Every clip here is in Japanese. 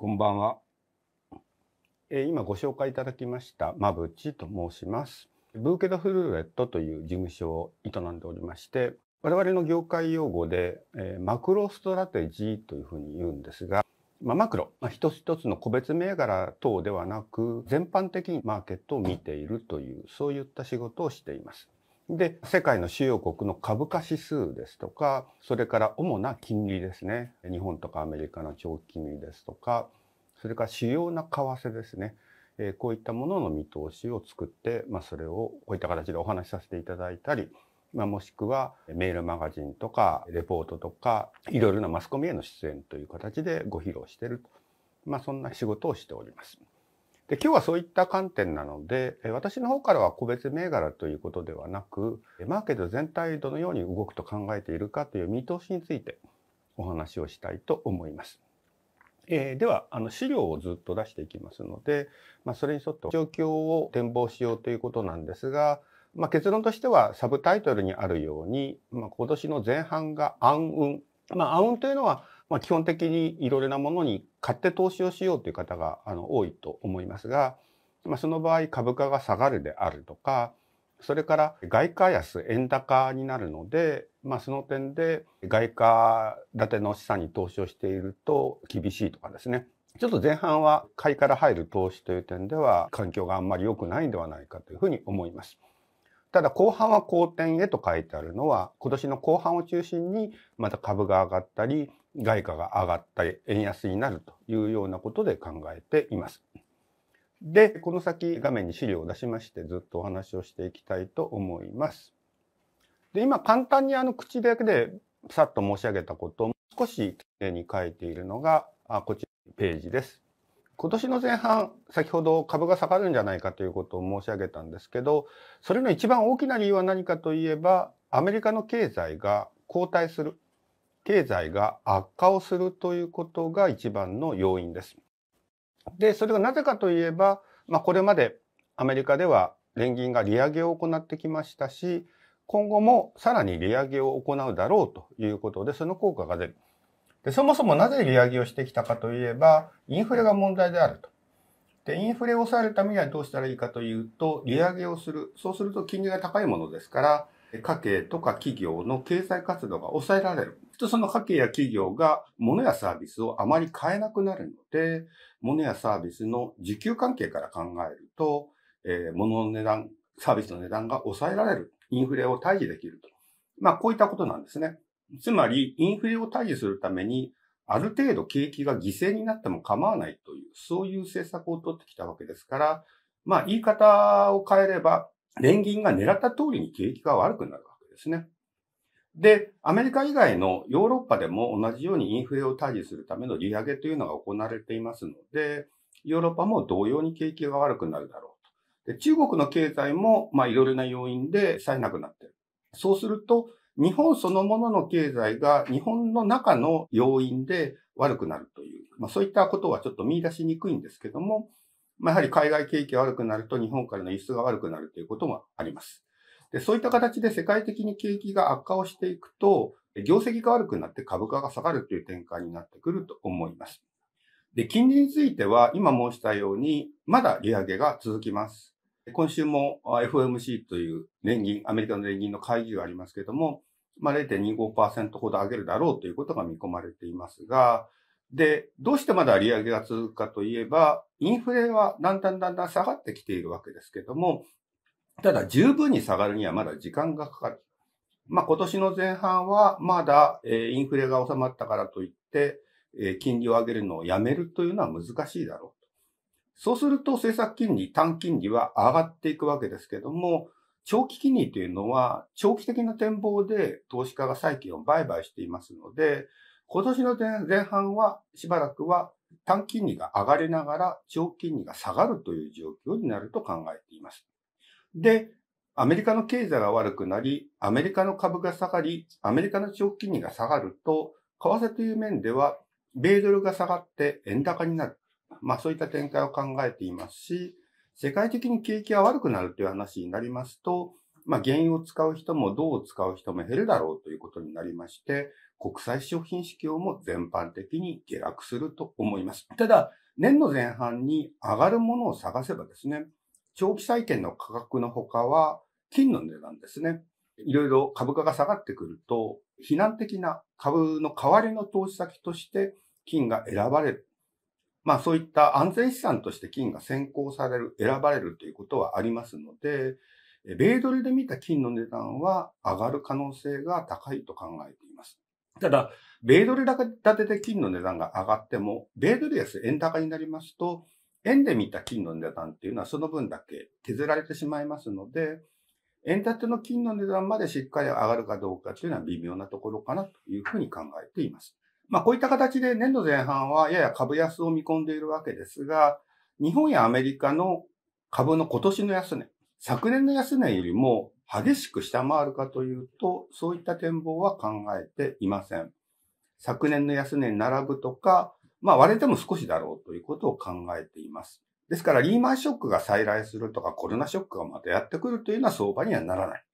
こんばんは。えー、今ご紹介いただきました、まぶちと申します。ブーケドフルーレットという事務所を営んでおりまして、我々の業界用語で、えー、マクロストラテジーというふうに言うんですが、まあ、マクロ、まあ、一つ一つの個別銘柄等ではなく、全般的にマーケットを見ているという、そういった仕事をしています。で、世界の主要国の株価指数ですとか、それから主な金利ですね。日本とかアメリカの長期金利ですとか、それから主要な為替ですね。えー、こういったものの見通しを作って、まあ、それをこういった形でお話しさせていただいたり、まあ、もしくはメールマガジンとかレポートとかいろいろなマスコミへの出演という形でご披露していると、まあ、そんな仕事をしております。で今日はそういった観点なので私の方からは個別銘柄ということではなくマーケット全体どのように動くと考えているかという見通しについてお話をしたいと思います。えー、では、あの、資料をずっと出していきますので、まあ、それに沿って状況を展望しようということなんですが、まあ、結論としてはサブタイトルにあるように、まあ、今年の前半が暗雲。まあ、暗雲というのは、まあ、基本的にいろいろなものに買って投資をしようという方があの多いと思いますが、まあ、その場合株価が下がるであるとか、それから外貨安円高になるので、まあ、その点で外貨建ての資産に投資をしていると厳しいとかですねちょっと前半は買いから入る投資という点では環境があんまり良くないんではないかというふうに思います。ただ後半は好転へと書いてあるのは今年の後半を中心にまた株が上がったり外貨が上がったり円安になるというようなことで考えています。でこの先画面に資料を出しましてずっとお話をしていきたいと思います。で、今簡単にあの口だけでさっと申し上げたことを少し丁寧に書いているのが、あこちらページです。今年の前半、先ほど株が下がるんじゃないかということを申し上げたんですけど、それの一番大きな理由は何かといえば、アメリカの経済が後退する、経済が悪化をするということが一番の要因です。で、それがなぜかといえば、まあ、これまでアメリカでは連銀が利上げを行ってきましたし、今後もさらに利上げを行うだろうということで、その効果が出る。で、そもそもなぜ利上げをしてきたかといえば、インフレが問題であると。で、インフレを抑えるためにはどうしたらいいかというと、利上げをする。そうすると金利が高いものですから、家計とか企業の経済活動が抑えられる。その家計や企業が物やサービスをあまり買えなくなるので、物やサービスの需給関係から考えると、えー、物の値段、サービスの値段が抑えられるインフレを退治できると。まあ、こういったことなんですね。つまり、インフレを退治するために、ある程度景気が犠牲になっても構わないという、そういう政策を取ってきたわけですから、まあ、言い方を変えれば、連銀が狙った通りに景気が悪くなるわけですね。で、アメリカ以外のヨーロッパでも同じようにインフレを退治するための利上げというのが行われていますので、ヨーロッパも同様に景気が悪くなるだろうで中国の経済も、まあ、いろいろな要因で冴えなくなっている。そうすると、日本そのものの経済が日本の中の要因で悪くなるという、まあ、そういったことはちょっと見出しにくいんですけども、まあ、やはり海外景気が悪くなると日本からの輸出が悪くなるということもあります。で、そういった形で世界的に景気が悪化をしていくと、業績が悪くなって株価が下がるという展開になってくると思います。で、金利については今申したように、まだ利上げが続きます。今週も FOMC という年銀、アメリカの年銀の会議がありますけれども、まあ、0.25%ほど上げるだろうということが見込まれていますが、で、どうしてまだ利上げが続くかといえば、インフレはだんだんだんだん下がってきているわけですけども、ただ十分に下がるにはまだ時間がかかる。まあ、今年の前半はまだ、えインフレが収まったからといって、え金利を上げるのをやめるというのは難しいだろう。そうすると政策金利、短金利は上がっていくわけですけども、長期金利というのは長期的な展望で投資家が債券を売買していますので、今年の前半はしばらくは短金利が上がりながら長期金利が下がるという状況になると考えています。で、アメリカの経済が悪くなり、アメリカの株が下がり、アメリカの長期金利が下がると、為替という面では、米ドルが下がって円高になる。まあそういった展開を考えていますし、世界的に景気が悪くなるという話になりますと、まあ原油を使う人も銅を使う人も減るだろうということになりまして、国際商品市況も全般的に下落すると思います。ただ、年の前半に上がるものを探せばですね、長期債券の価格の他は金の値段ですね。いろいろ株価が下がってくると、非難的な株の代わりの投資先として金が選ばれるまあそういった安全資産として金が先行される、選ばれるということはありますので、米ドルで見た金の値段は上がる可能性が高いと考えています。ただ、米ドル建てで金の値段が上がっても、米ドル安円高になりますと、円で見た金の値段っていうのはその分だけ削られてしまいますので、円建ての金の値段までしっかり上がるかどうかというのは微妙なところかなというふうに考えています。まあ、こういった形で年度前半はやや株安を見込んでいるわけですが、日本やアメリカの株の今年の安値、昨年の安値よりも激しく下回るかというと、そういった展望は考えていません。昨年の安値に並ぶとか、まあ割れても少しだろうということを考えています。ですからリーマンショックが再来するとかコロナショックがまたやってくるというのは相場にはならない。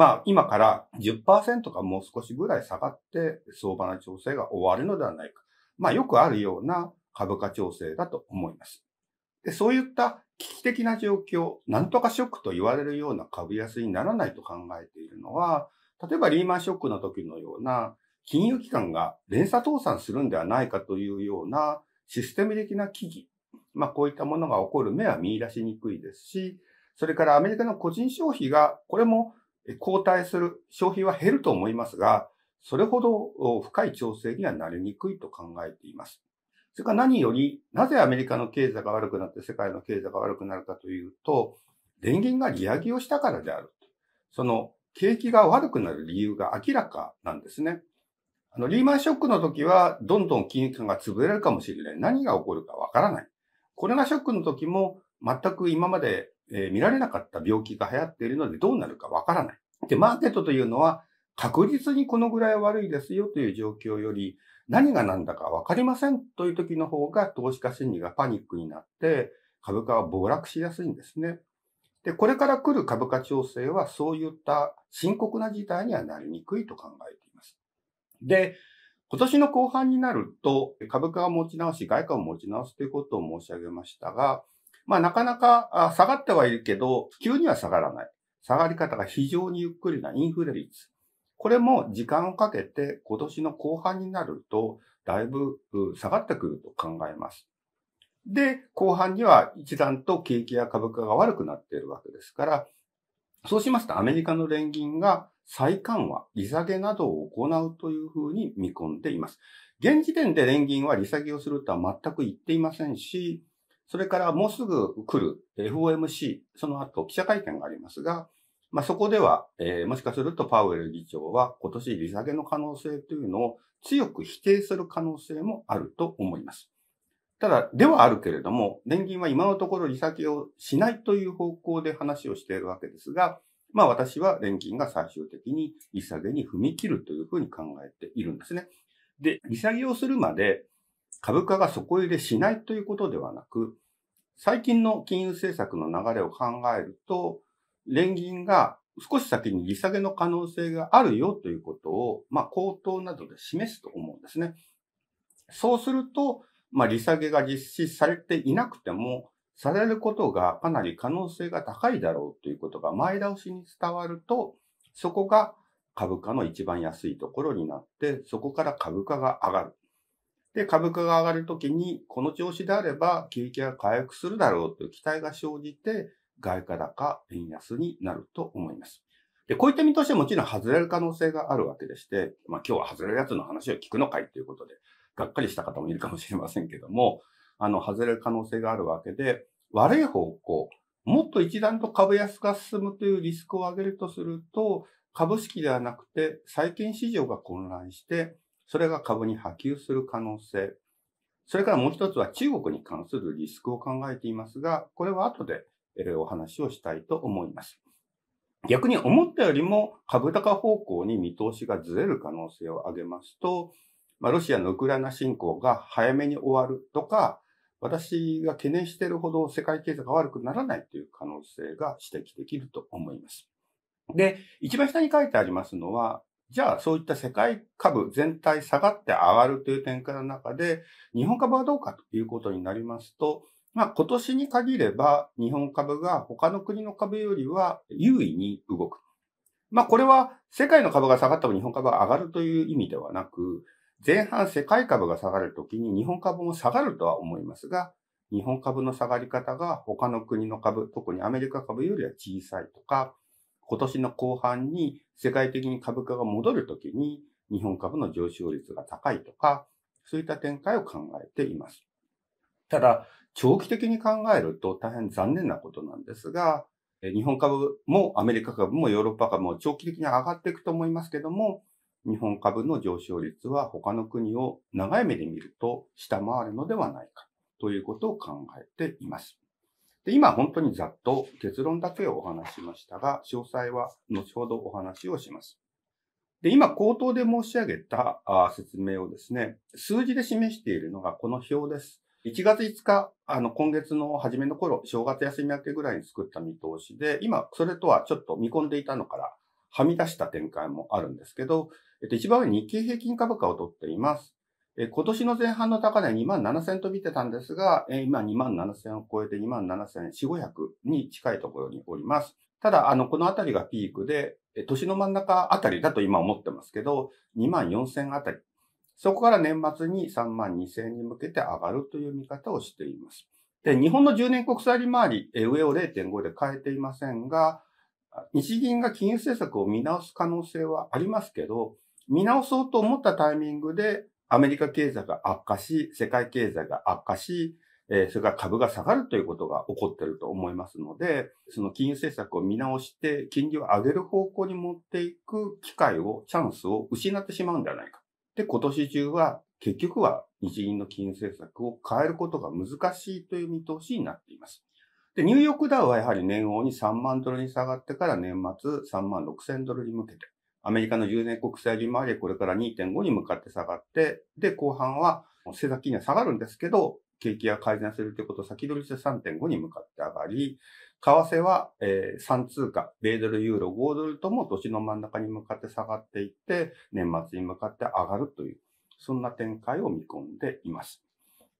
まあ、今から10%かもう少しぐらい下がって、相場の調整が終わるのではないか。まあ、よくあるような株価調整だと思います。でそういった危機的な状況、なんとかショックと言われるような株安にならないと考えているのは、例えばリーマンショックの時のような金融機関が連鎖倒産するんではないかというようなシステム的な危機、まあこういったものが起こる目は見出しにくいですし、それからアメリカの個人消費が、これも交代する、消費は減ると思いますが、それほど深い調整にはなりにくいと考えています。それから何より、なぜアメリカの経済が悪くなって世界の経済が悪くなるかというと、電源が利上げをしたからである。その景気が悪くなる理由が明らかなんですね。あの、リーマンショックの時は、どんどん金融機関が潰れるかもしれない。何が起こるかわからない。コロナショックの時も、全く今までえー、見られなかった病気が流行っているのでどうなるかわからない。で、マーケットというのは確実にこのぐらい悪いですよという状況より何が何だかわかりませんという時の方が投資家心理がパニックになって株価は暴落しやすいんですね。で、これから来る株価調整はそういった深刻な事態にはなりにくいと考えています。で、今年の後半になると株価を持ち直し、外貨を持ち直すということを申し上げましたが、まあなかなか下がってはいるけど、急には下がらない。下がり方が非常にゆっくりなインフレ率。これも時間をかけて今年の後半になると、だいぶ下がってくると考えます。で、後半には一段と景気や株価が悪くなっているわけですから、そうしますとアメリカの連銀が再緩和、利下げなどを行うというふうに見込んでいます。現時点で連銀は利下げをするとは全く言っていませんし、それからもうすぐ来る FOMC、その後記者会見がありますが、まあ、そこでは、えー、もしかするとパウエル議長は今年利下げの可能性というのを強く否定する可能性もあると思います。ただ、ではあるけれども、年金は今のところ利下げをしないという方向で話をしているわけですが、まあ私は年金が最終的に利下げに踏み切るというふうに考えているんですね。で、利下げをするまで株価が底入れしないということではなく、最近の金融政策の流れを考えると、連銀が少し先に利下げの可能性があるよということを、まあ、口頭などで示すと思うんですね。そうすると、まあ、利下げが実施されていなくても、されることがかなり可能性が高いだろうということが前倒しに伝わると、そこが株価の一番安いところになって、そこから株価が上がる。で、株価が上がるときに、この調子であれば、景気が回復するだろうという期待が生じて、外貨高、円安になると思います。で、こういった見通しはもちろん外れる可能性があるわけでして、まあ今日は外れるやつの話を聞くのかいということで、がっかりした方もいるかもしれませんけども、あの、外れる可能性があるわけで、悪い方向、もっと一段と株安が進むというリスクを上げるとすると、株式ではなくて債券市場が混乱して、それが株に波及する可能性。それからもう一つは中国に関するリスクを考えていますが、これは後でお話をしたいと思います。逆に思ったよりも株高方向に見通しがずれる可能性を挙げますと、まあ、ロシアのウクライナ侵攻が早めに終わるとか、私が懸念しているほど世界経済が悪くならないという可能性が指摘できると思います。で、一番下に書いてありますのは、じゃあ、そういった世界株全体下がって上がるという展開の中で、日本株はどうかということになりますと、まあ、今年に限れば、日本株が他の国の株よりは優位に動く。まあ、これは世界の株が下がっても日本株が上がるという意味ではなく、前半世界株が下がるときに日本株も下がるとは思いますが、日本株の下がり方が他の国の株、特にアメリカ株よりは小さいとか、今年の後半に世界的に株価が戻るときに日本株の上昇率が高いとか、そういった展開を考えています。ただ、長期的に考えると大変残念なことなんですが、日本株もアメリカ株もヨーロッパ株も長期的に上がっていくと思いますけども、日本株の上昇率は他の国を長い目で見ると下回るのではないかということを考えています。で今本当にざっと結論だけをお話しましたが、詳細は後ほどお話をします。で、今口頭で申し上げた説明をですね、数字で示しているのがこの表です。1月5日、あの、今月の初めの頃、正月休み明けぐらいに作った見通しで、今、それとはちょっと見込んでいたのから、はみ出した展開もあるんですけど、えっと、一番上に日経平均株価を取っています。え今年の前半の高値2万7000と見てたんですが、え今2万7000を超えて2万7400に近いところにおります。ただ、あの、このあたりがピークで、え年の真ん中あたりだと今思ってますけど、2万4000あたり。そこから年末に3万2000に向けて上がるという見方をしています。で、日本の10年国債利回り、え上を0.5で変えていませんが、日銀が金融政策を見直す可能性はありますけど、見直そうと思ったタイミングでアメリカ経済が悪化し、世界経済が悪化し、えそれから株が下がるということが起こっていると思いますので、その金融政策を見直して、金利を上げる方向に持っていく機会を、チャンスを失ってしまうんではないか。で、今年中は、結局は日銀の金融政策を変えることが難しいという見通しになっています。で、ニューヨークダウはやはり年王に3万ドルに下がってから年末3万6千ドルに向けて、アメリカの10年国債利回りこれから2.5に向かって下がって、で、後半は政策金利は下がるんですけど、景気が改善するということを先取りして3.5に向かって上がり、為替は、えー、3通貨、米ドル、ユーロ、5ドルとも年の真ん中に向かって下がっていって、年末に向かって上がるという、そんな展開を見込んでいます。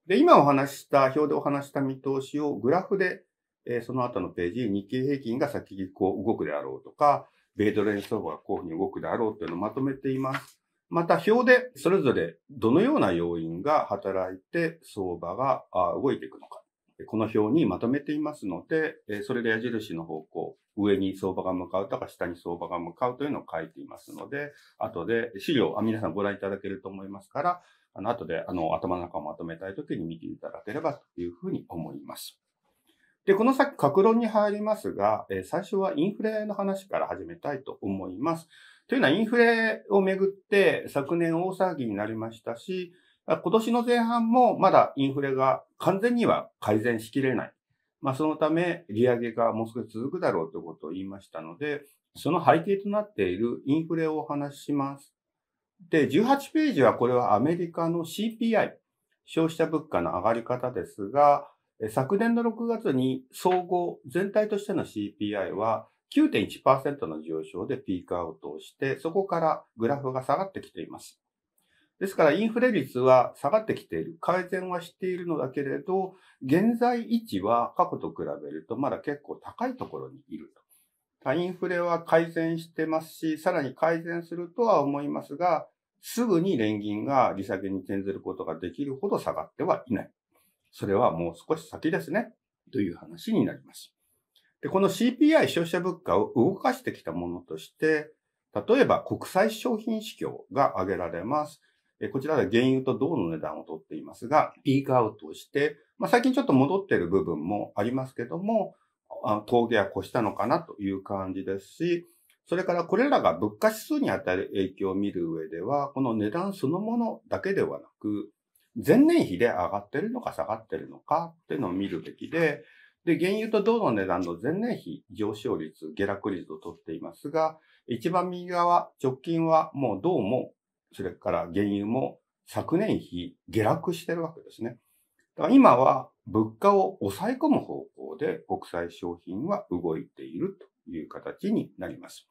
で、今お話した、表でお話した見通しをグラフで、えー、その後のページ、日経平均が先にこう動くであろうとか、米ドル円相場がこういうふうに動くであろうというのをまとめています。また表でそれぞれどのような要因が働いて相場が動いていくのか。この表にまとめていますので、それで矢印の方向、上に相場が向かうとか下に相場が向かうというのを書いていますので、後で資料皆さんご覧いただけると思いますから、あの後であの頭の中をまとめたいときに見ていただければというふうに思います。で、この先、格論に入りますが、えー、最初はインフレの話から始めたいと思います。というのは、インフレをめぐって昨年大騒ぎになりましたし、今年の前半もまだインフレが完全には改善しきれない。まあ、そのため、利上げがもう少し続くだろうということを言いましたので、その背景となっているインフレをお話しします。で、18ページはこれはアメリカの CPI、消費者物価の上がり方ですが、昨年の6月に総合全体としての CPI は9.1%の上昇でピークアウトをして、そこからグラフが下がってきています。ですからインフレ率は下がってきている。改善はしているのだけれど、現在位置は過去と比べるとまだ結構高いところにいると。インフレは改善してますし、さらに改善するとは思いますが、すぐに連銀が利下げに転ずることができるほど下がってはいない。それはもう少し先ですね、という話になります。で、この CPI 消費者物価を動かしてきたものとして、例えば国際商品指標が挙げられます。こちらで原油と銅の値段をとっていますが、ピークアウトをして、まあ、最近ちょっと戻っている部分もありますけども、峠は越したのかなという感じですし、それからこれらが物価指数に与える影響を見る上では、この値段そのものだけではなく、前年比で上がってるのか下がってるのかっていうのを見るべきで、で、原油と銅の値段の前年比上昇率、下落率をとっていますが、一番右側、直近はもう銅も、それから原油も昨年比下落してるわけですね。だから今は物価を抑え込む方向で国際商品は動いているという形になります。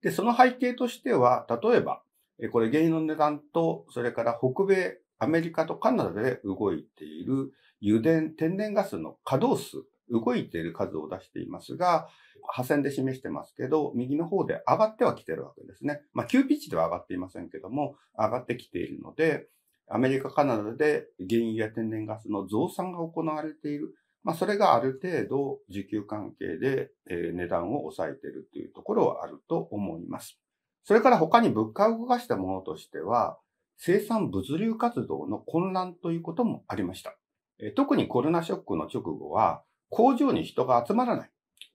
で、その背景としては、例えば、これ原油の値段と、それから北米アメリカとカナダで動いている油田、天然ガスの稼働数、動いている数を出していますが、破線で示してますけど、右の方で上がってはきてるわけですね。まあ、急ピッチでは上がっていませんけども、上がってきているので、アメリカ、カナダで原油や天然ガスの増産が行われている。まあ、それがある程度需給関係で、え値段を抑えているというところはあると思います。それから他に物価を動かしたものとしては、生産物流活動の混乱ということもありました。特にコロナショックの直後は、工場に人が集まらない。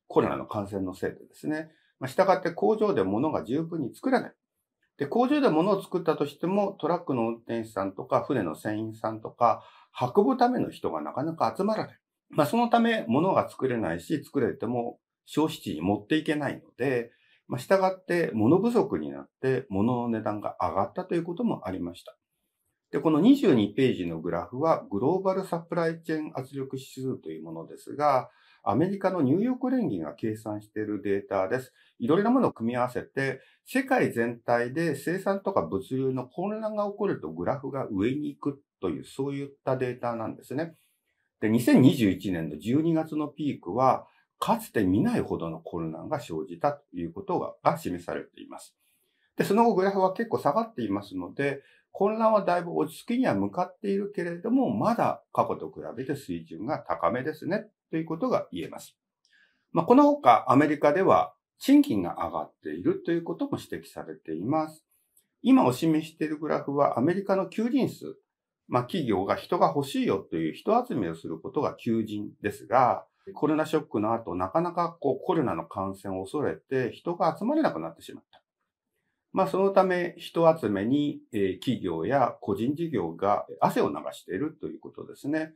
コロナの感染のせいでですね。ましたがって工場で物が十分に作らない。で、工場で物を作ったとしても、トラックの運転手さんとか、船の船員さんとか、運ぶための人がなかなか集まらない。まあ、そのため、物が作れないし、作れても消費地に持っていけないので、まあ、従って物不足になって物の値段が上がったということもありました。で、この22ページのグラフはグローバルサプライチェーン圧力指数というものですが、アメリカのニューヨーク連銀が計算しているデータです。いろいろなものを組み合わせて、世界全体で生産とか物流の混乱が起こるとグラフが上に行くという、そういったデータなんですね。で、2021年の12月のピークは、かつて見ないほどの混乱が生じたということがが示されています。で、その後グラフは結構下がっていますので、混乱はだいぶ落ち着きには向かっているけれども、まだ過去と比べて水準が高めですね、ということが言えます。まあ、この他、アメリカでは賃金が上がっているということも指摘されています。今お示しているグラフはアメリカの求人数、まあ、企業が人が欲しいよという人集めをすることが求人ですが、コロナショックの後、なかなかこうコロナの感染を恐れて人が集まれなくなってしまった。まあ、そのため人集めに、え企業や個人事業が汗を流しているということですね。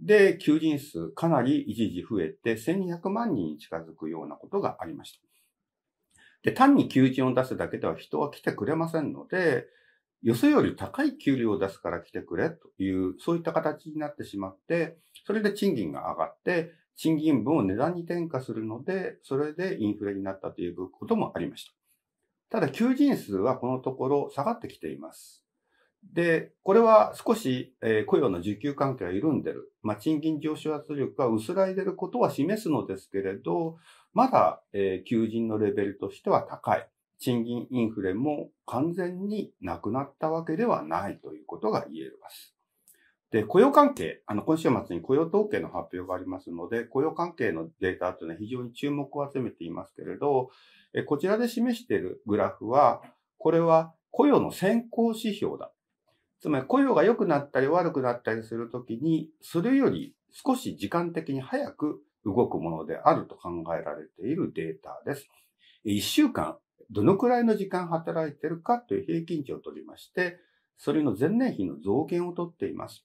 で、求人数かなり一時増えて1200万人に近づくようなことがありました。で、単に求人を出すだけでは人は来てくれませんので、よそより高い給料を出すから来てくれという、そういった形になってしまって、それで賃金が上がって、賃金分を値段に転嫁するので、それでインフレになったということもありました。ただ、求人数はこのところ下がってきています。で、これは少し、え雇用の需給関係が緩んでる。まあ、賃金上昇圧力が薄らいでることは示すのですけれど、まだ、え求人のレベルとしては高い。賃金インフレも完全になくなったわけではないということが言えます。で、雇用関係、あの、今週末に雇用統計の発表がありますので、雇用関係のデータというのは非常に注目を集めていますけれど、えこちらで示しているグラフは、これは雇用の先行指標だ。つまり雇用が良くなったり悪くなったりするときに、それより少し時間的に早く動くものであると考えられているデータです。1週間、どのくらいの時間働いてるかという平均値を取りまして、それの前年比の増減をとっています。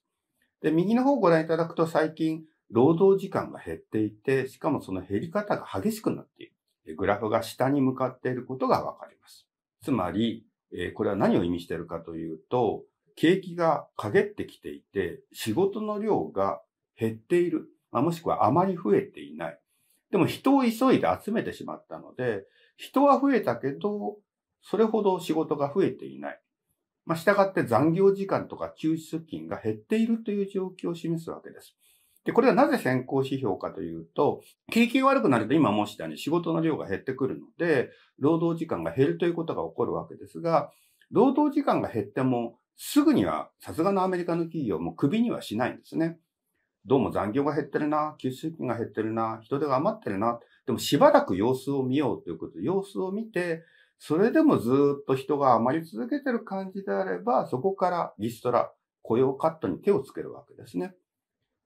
で、右の方をご覧いただくと最近、労働時間が減っていて、しかもその減り方が激しくなっている。グラフが下に向かっていることがわかります。つまり、これは何を意味しているかというと、景気が陰ってきていて、仕事の量が減っている。まあ、もしくはあまり増えていない。でも人を急いで集めてしまったので、人は増えたけど、それほど仕事が増えていない。まあ、従って残業時間とか休止出勤が減っているという状況を示すわけです。で、これはなぜ先行指標かというと、景気が悪くなると今申したように仕事の量が減ってくるので、労働時間が減るということが起こるわけですが、労働時間が減っても、すぐにはさすがのアメリカの企業もクビにはしないんですね。どうも残業が減ってるな、給水勤が減ってるな、人手が余ってるな、でもしばらく様子を見ようということで、様子を見て、それでもずっと人が余り続けてる感じであれば、そこからリストラ、雇用カットに手をつけるわけですね。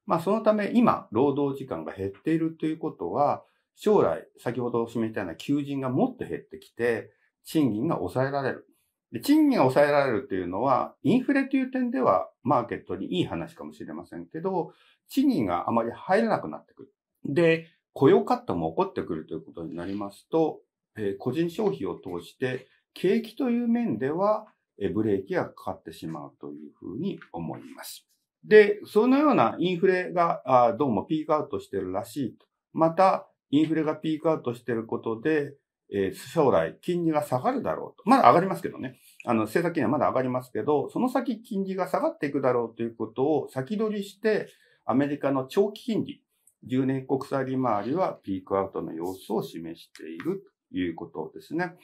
まあそのため今、労働時間が減っているということは、将来、先ほどお示したような求人がもっと減ってきて、賃金が抑えられる。で賃金が抑えられるというのは、インフレという点ではマーケットにいい話かもしれませんけど、賃金があまり入らなくなってくる。で、雇用カットも起こってくるということになりますと、えー、個人消費を通して景気という面では、えブレーキがかかってしまうというふうに思います。で、そのようなインフレがあどうもピークアウトしてるらしいと。また、インフレがピークアウトしてることで、えー、将来金利が下がるだろうと。まだ上がりますけどね。あの、政策金利はまだ上がりますけど、その先金利が下がっていくだろうということを先取りして、アメリカの長期金利、10年国債利回りはピークアウトの様子を示しているいうことですね。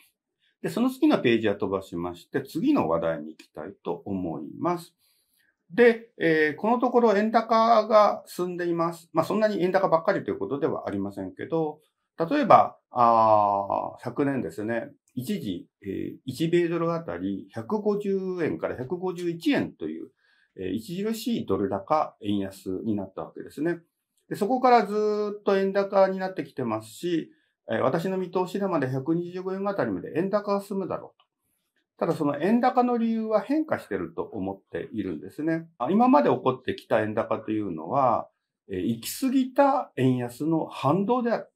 で、その次のページは飛ばしまして、次の話題に行きたいと思います。で、えー、このところ円高が進んでいます。まあ、そんなに円高ばっかりということではありませんけど、例えば、あ昨年ですね、一時、えー、1米ドルあたり150円から151円という、えー、著しいドル高円安になったわけですね。でそこからずっと円高になってきてますし、え私の見通しでまで125円あたりまで円高が進むだろうと。ただその円高の理由は変化してると思っているんですね。今まで起こってきた円高というのは、え行き過ぎた円安の反動である。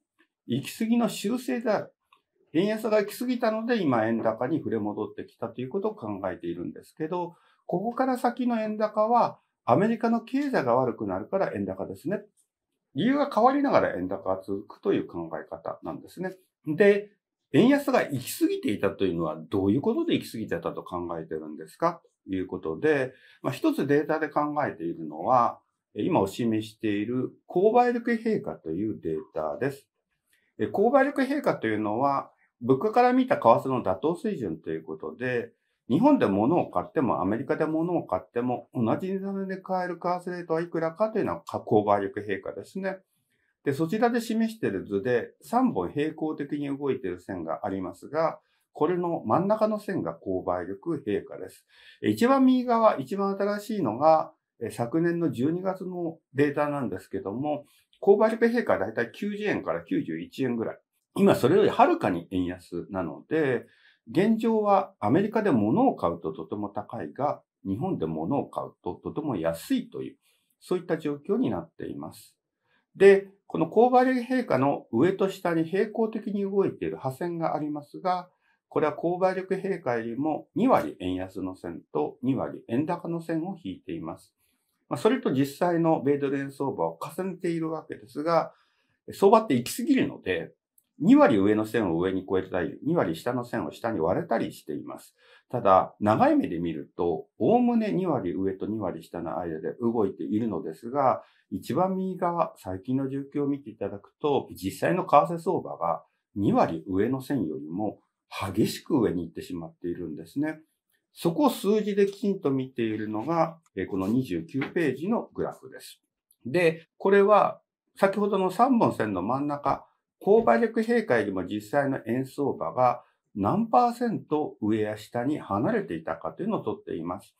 行き過ぎの修正である。円安が行き過ぎたので今円高に触れ戻ってきたということを考えているんですけど、ここから先の円高はアメリカの経済が悪くなるから円高ですね理由が変わりながら円高が続くという考え方なんですね。で、円安が行き過ぎていたというのはどういうことで行き過ぎてたと考えてるんですかということで、まあ、一つデータで考えているのは、今お示している購買力平価というデータです。購買力平価というのは、物価から見た為替の妥当水準ということで、日本で物を買っても、アメリカで物を買っても、同じ値段で買える為替レートはいくらかというのは、購買力平価ですね。で、そちらで示している図で、3本平行的に動いている線がありますが、これの真ん中の線が購買力平価です。一番右側、一番新しいのが、昨年の12月のデータなんですけども、購買力平価はだいたい90円から91円ぐらい。今それよりはるかに円安なので、現状はアメリカで物を買うととても高いが、日本で物を買うととても安いという、そういった状況になっています。で、この購買力陛下の上と下に平行的に動いている破線がありますが、これは購買力陛下よりも2割円安の線と2割円高の線を引いています。まあ、それと実際の米ドル円相場を重ねているわけですが、相場って行き過ぎるので、2割上の線を上に越えたり、2割下の線を下に割れたりしています。ただ、長い目で見ると、おおむね2割上と2割下の間で動いているのですが、一番右側、最近の状況を見ていただくと、実際の為替相場が2割上の線よりも激しく上に行ってしまっているんですね。そこを数字できちんと見ているのが、この29ページのグラフです。で、これは先ほどの3本線の真ん中、購買力閉会よりも実際の円相場が何パーセント上や下に離れていたかというのを取っています。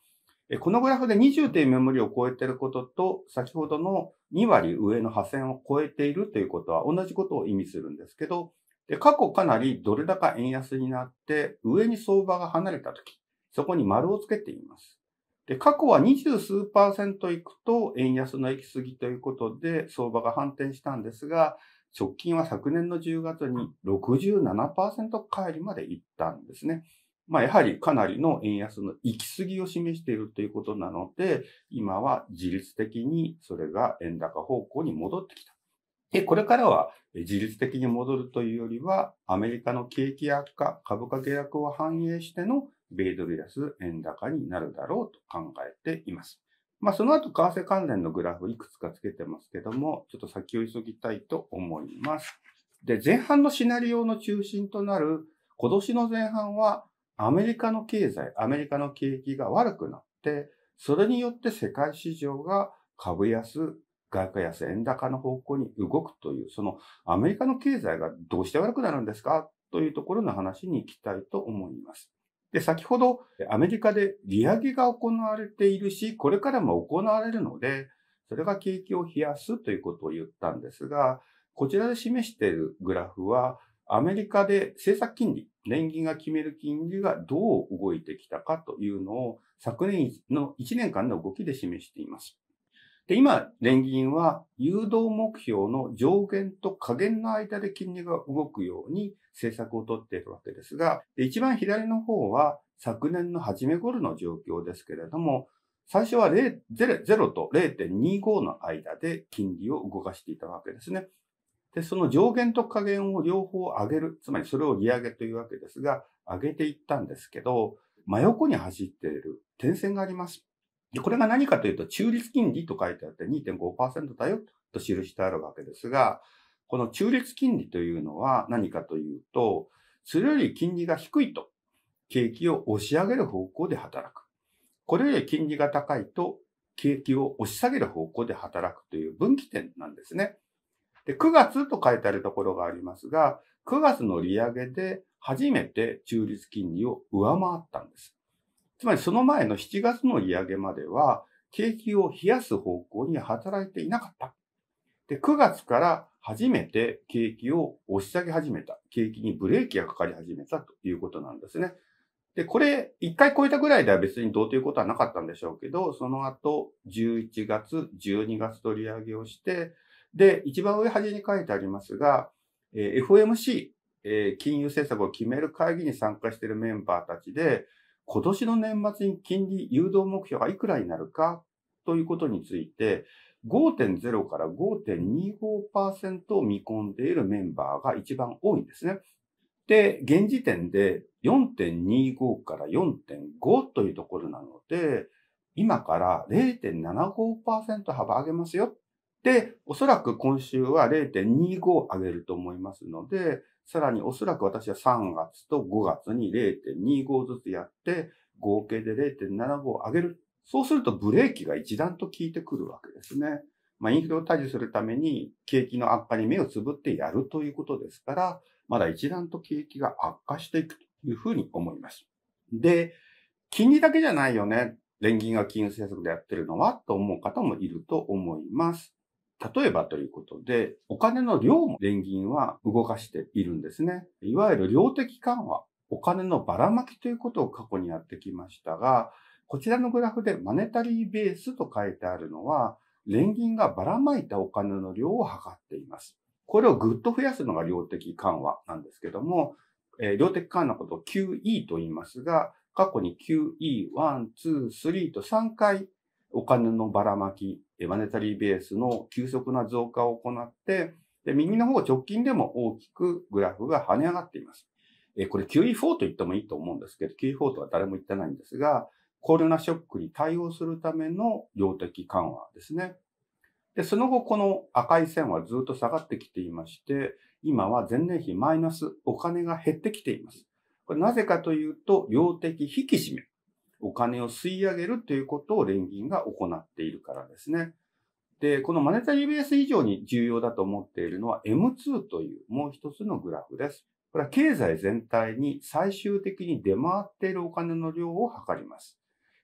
このグラフで20という目盛りを超えていることと、先ほどの2割上の破線を超えているということは同じことを意味するんですけど、で過去かなりどれだか円安になって、上に相場が離れたとき、そこに丸をつけています。で、過去は二十数パーセントいくと円安の行き過ぎということで相場が反転したんですが、直近は昨年の10月に67%帰りまで行ったんですね。まあ、やはりかなりの円安の行き過ぎを示しているということなので、今は自律的にそれが円高方向に戻ってきた。で、これからは自律的に戻るというよりは、アメリカの景気悪化、株価下落を反映しての米ドル安円高になるだろうと考えています。まあ、その後、為替関連のグラフいくつかつけてますけども、ちょっと先を急ぎたいと思います。で、前半のシナリオの中心となる、今年の前半は、アメリカの経済、アメリカの景気が悪くなって、それによって世界市場が株安、外貨安、円高の方向に動くという、そのアメリカの経済がどうして悪くなるんですかというところの話に行きたいと思います。で、先ほどアメリカで利上げが行われているし、これからも行われるので、それが景気を冷やすということを言ったんですが、こちらで示しているグラフは、アメリカで政策金利、年金が決める金利がどう動いてきたかというのを昨年の1年間の動きで示しています。で、今、年金は誘導目標の上限と下限の間で金利が動くように政策をとっているわけですが、一番左の方は昨年の初め頃の状況ですけれども、最初は 0, 0と0.25の間で金利を動かしていたわけですね。で、その上限と下限を両方上げる、つまりそれを利上げというわけですが、上げていったんですけど、真横に走っている点線があります。でこれが何かというと、中立金利と書いてあって2.5%だよと記してあるわけですが、この中立金利というのは何かというと、それより金利が低いと、景気を押し上げる方向で働く。これより金利が高いと、景気を押し下げる方向で働くという分岐点なんですね。で、9月と書いてあるところがありますが、9月の利上げで初めて中立金利を上回ったんです。つまりその前の7月の利上げまでは、景気を冷やす方向に働いていなかった。で、9月から初めて景気を押し下げ始めた、景気にブレーキがかかり始めたということなんですね。で、これ、一回超えたぐらいでは別にどうということはなかったんでしょうけど、その後、11月、12月取り上げをして、で、一番上端に書いてありますが、えー、FOMC、えー、金融政策を決める会議に参加しているメンバーたちで、今年の年末に金利誘導目標がいくらになるかということについて、5.0から5.25%を見込んでいるメンバーが一番多いんですね。で、現時点で4.25から4.5というところなので、今から0.75%幅上げますよ。で、おそらく今週は0.25上げると思いますので、さらにおそらく私は3月と5月に0.25ずつやって、合計で0.75上げるそうするとブレーキが一段と効いてくるわけですね。まあ、インフレを対峙するために景気の悪化に目をつぶってやるということですから、まだ一段と景気が悪化していくというふうに思います。で、金利だけじゃないよね。連銀が金融政策でやってるのはと思う方もいると思います。例えばということで、お金の量も連銀は動かしているんですね。いわゆる量的緩和、お金のばらまきということを過去にやってきましたが、こちらのグラフでマネタリーベースと書いてあるのは、連銀がばらまいたお金の量を測っています。これをぐっと増やすのが量的緩和なんですけども、えー、量的緩和のことを QE と言いますが、過去に QE1、2、3と3回お金のばらまき、マネタリーベースの急速な増加を行って、で右の方直近でも大きくグラフが跳ね上がっています。えこれ QE4 と言ってもいいと思うんですけど、QE4 とは誰も言ってないんですが、コロナショックに対応するための量的緩和ですね。で、その後この赤い線はずっと下がってきていまして、今は前年比マイナス、お金が減ってきています。これなぜかというと、量的引き締め、お金を吸い上げるということを連銀が行っているからですね。で、このマネタリーベース以上に重要だと思っているのは M2 というもう一つのグラフです。これは経済全体に最終的に出回っているお金の量を測ります。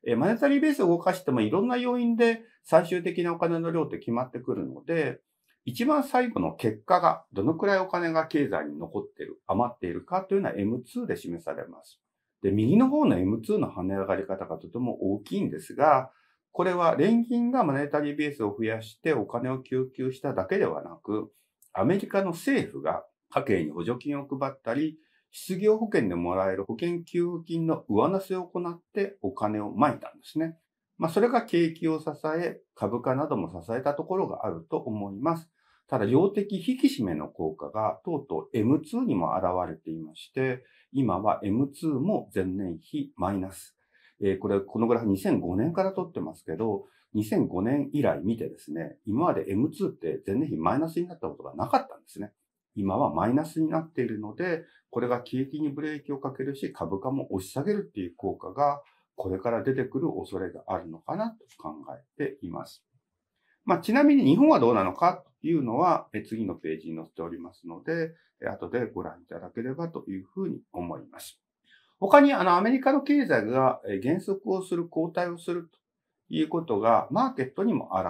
えマネタリーベースを動かしてもいろんな要因で最終的なお金の量って決まってくるので、一番最後の結果が、どのくらいお金が経済に残ってる、余っているかというのは M2 で示されます。で、右の方の M2 の跳ね上がり方がとても大きいんですが、これは連銀がマネタリーベースを増やしてお金を供給しただけではなく、アメリカの政府が家計に補助金を配ったり、失業保険でもらえる保険給付金の上乗せを行ってお金をまいたんですね。まあ、それが景気を支え、株価なども支えたところがあると思います。ただ、量的引き締めの効果がとうとう M2 にも現れていまして、今は M2 も前年比マイナス。えー、これ、このグラフ2005年から取ってますけど、2005年以来見てですね、今まで M2 って前年比マイナスになったことがなかったんですね。今はマイナスになっているので、これが景気にブレーキをかけるし、株価も押し下げるっていう効果が、これから出てくる恐れがあるのかなと考えています。まあ、ちなみに日本はどうなのかというのは、次のページに載っておりますので、後でご覧いただければというふうに思います。他に、あの、アメリカの経済が減速をする、後退をするということが、マーケットにも現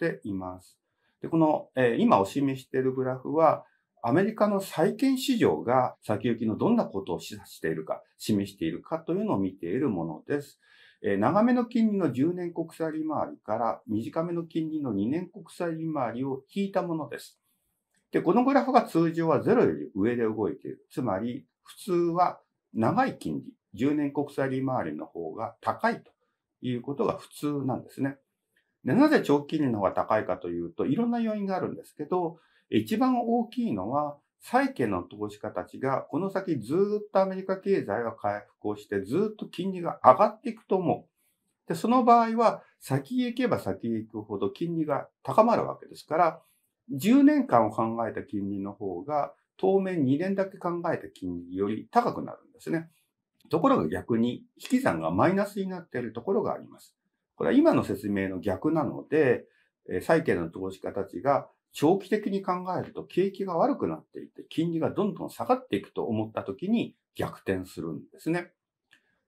れています。で、この、今お示しているグラフは、アメリカの債券市場が先行きのどんなことを示唆しているか、示しているかというのを見ているものです。え長めの金利の10年国債利回りから短めの金利の2年国債利回りを引いたものです。で、このグラフが通常は0より上で動いている。つまり、普通は長い金利、10年国債利回りの方が高いということが普通なんですね。でなぜ長期金利の方が高いかというと、いろんな要因があるんですけど、一番大きいのは、債券の投資家たちが、この先ずっとアメリカ経済が回復をして、ずっと金利が上がっていくと思う。で、その場合は、先へ行けば先へ行くほど金利が高まるわけですから、10年間を考えた金利の方が、当面2年だけ考えた金利より高くなるんですね。ところが逆に、引き算がマイナスになっているところがあります。これは今の説明の逆なので、債券の投資家たちが長期的に考えると景気が悪くなっていて、金利がどんどん下がっていくと思った時に逆転するんですね。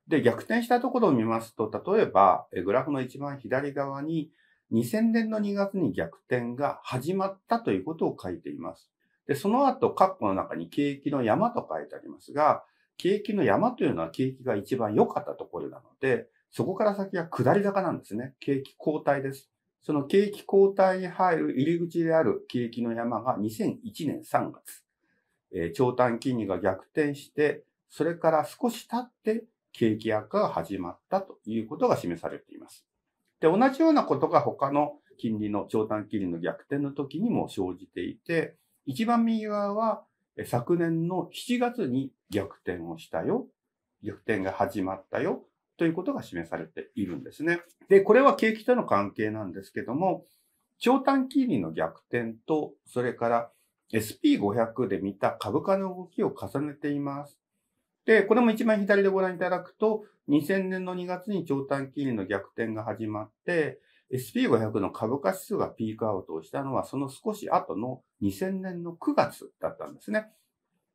で、逆転したところを見ますと、例えば、グラフの一番左側に、2000年の2月に逆転が始まったということを書いています。で、その後、括弧の中に景気の山と書いてありますが、景気の山というのは景気が一番良かったところなので、そこから先は下り坂なんですね。景気後退です。その景気交代に入る入り口である景気の山が2001年3月、えー、長短金利が逆転して、それから少し経って景気悪化が始まったということが示されています。で、同じようなことが他の金利の長短金利の逆転の時にも生じていて、一番右側は昨年の7月に逆転をしたよ。逆転が始まったよ。ということが示されているんですね。で、これは景気との関係なんですけども、長短金利の逆転と、それから SP500 で見た株価の動きを重ねています。で、これも一番左でご覧いただくと、2000年の2月に長短金利の逆転が始まって、SP500 の株価指数がピークアウトをしたのは、その少し後の2000年の9月だったんですね。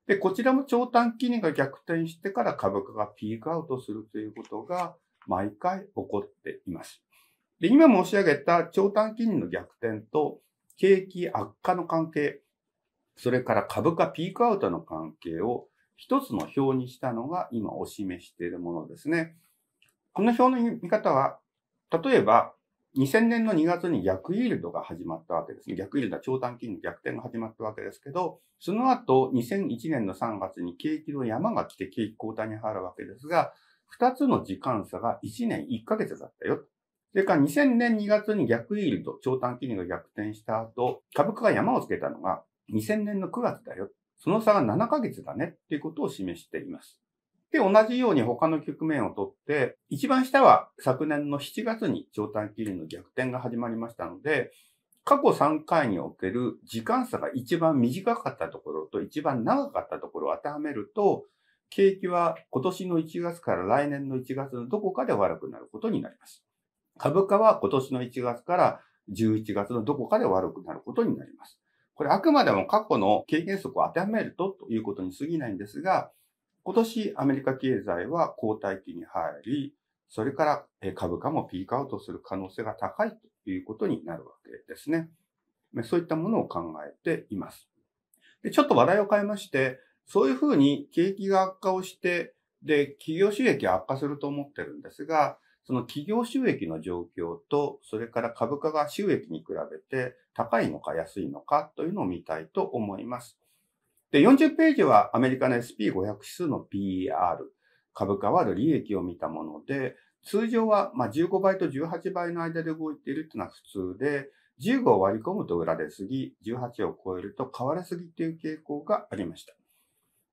で、こちらも長短金利が逆転してから株価がピークアウトするということが毎回起こっています。で、今申し上げた長短金利の逆転と景気悪化の関係、それから株価ピークアウトの関係を一つの表にしたのが今お示しているものですね。この表の見方は、例えば2000年の2月に逆イールドが始まったわけですね。逆イールドは長短金利逆転が始まったわけですけど、その後2001年の3月に景気の山が来て景気交代に入るわけですが、2つの時間差が1年1ヶ月だったよ。それから2000年2月に逆イールド、長短金利が逆転した後、株価が山をつけたのが2000年の9月だよ。その差が7ヶ月だねっていうことを示しています。で、同じように他の局面をとって、一番下は昨年の7月に長短期利の逆転が始まりましたので、過去3回における時間差が一番短かったところと一番長かったところを当てはめると、景気は今年の1月から来年の1月のどこかで悪くなることになります。株価は今年の1月から11月のどこかで悪くなることになります。これあくまでも過去の経験則を当てはめるとということに過ぎないんですが、今年アメリカ経済は後退期に入り、それから株価もピークアウトする可能性が高いということになるわけですね。そういったものを考えています。でちょっと話題を変えまして、そういうふうに景気が悪化をして、で、企業収益は悪化すると思ってるんですが、その企業収益の状況と、それから株価が収益に比べて高いのか安いのかというのを見たいと思います。で、40ページはアメリカの SP500 指数の PER、株価ある利益を見たもので、通常はま15倍と18倍の間で動いているっていうのは普通で、15を割り込むと売られすぎ、18を超えると買われすぎという傾向がありました。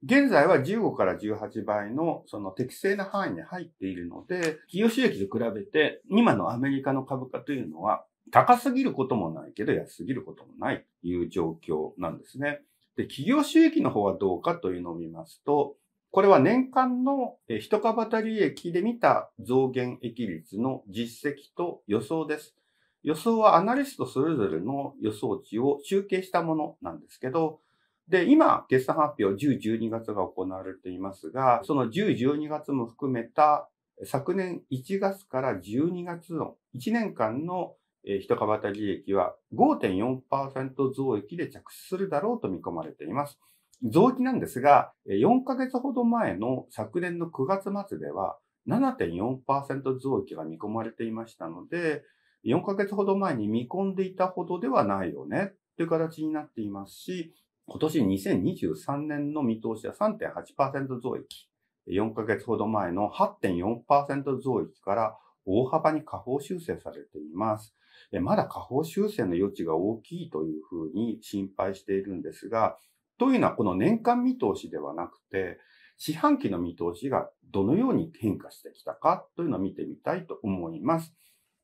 現在は15から18倍のその適正な範囲に入っているので、企業収益と比べて今のアメリカの株価というのは高すぎることもないけど安すぎることもないという状況なんですね。で、企業収益の方はどうかというのを見ますと、これは年間の一株当たり益で見た増減益率の実績と予想です。予想はアナリストそれぞれの予想値を集計したものなんですけど、で、今、決算発表10、12月が行われていますが、その10、12月も含めた昨年1月から12月の1年間のえ一株当たり利益は5.4%増益で着手するだろうと見込まれています。増益なんですが、4ヶ月ほど前の昨年の9月末では7.4%増益が見込まれていましたので、4ヶ月ほど前に見込んでいたほどではないよねという形になっていますし、今年2023年の見通しは3.8%増益。4ヶ月ほど前の8.4%増益から大幅に下方修正されています。まだ下方修正の余地が大きいというふうに心配しているんですが、というのはこの年間見通しではなくて、四半期の見通しがどのように変化してきたかというのを見てみたいと思います。